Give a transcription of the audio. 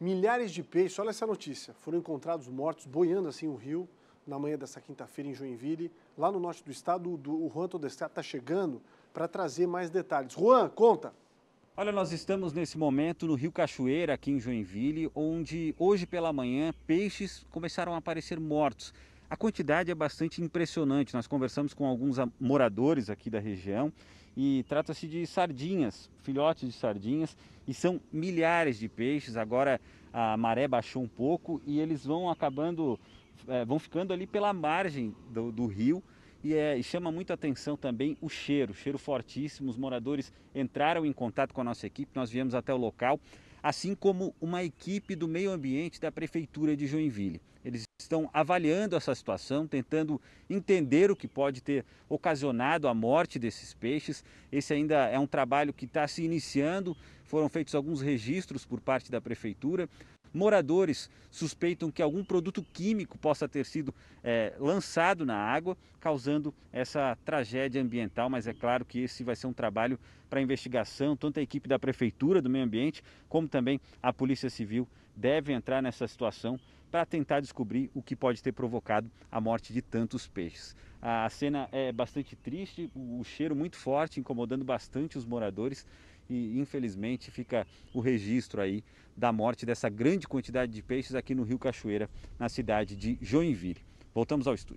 Milhares de peixes, olha essa notícia, foram encontrados mortos boiando assim o rio na manhã dessa quinta-feira em Joinville, lá no norte do estado. Do, o Juan Todescato está tá chegando para trazer mais detalhes. Juan, conta! Olha, nós estamos nesse momento no Rio Cachoeira, aqui em Joinville, onde hoje pela manhã peixes começaram a aparecer mortos. A quantidade é bastante impressionante. Nós conversamos com alguns moradores aqui da região e trata-se de sardinhas, filhotes de sardinhas, e são milhares de peixes. Agora a maré baixou um pouco e eles vão acabando, é, vão ficando ali pela margem do, do rio. E, é, e, chama muito atenção também o cheiro, cheiro fortíssimo. Os moradores entraram em contato com a nossa equipe, nós viemos até o local assim como uma equipe do meio ambiente da Prefeitura de Joinville. Eles estão avaliando essa situação, tentando entender o que pode ter ocasionado a morte desses peixes. Esse ainda é um trabalho que está se iniciando, foram feitos alguns registros por parte da Prefeitura. Moradores suspeitam que algum produto químico possa ter sido é, lançado na água, causando essa tragédia ambiental, mas é claro que esse vai ser um trabalho para investigação, tanto a equipe da Prefeitura do Meio Ambiente, como como também a Polícia Civil deve entrar nessa situação para tentar descobrir o que pode ter provocado a morte de tantos peixes. A cena é bastante triste, o cheiro muito forte, incomodando bastante os moradores e infelizmente fica o registro aí da morte dessa grande quantidade de peixes aqui no Rio Cachoeira, na cidade de Joinville. Voltamos ao estúdio.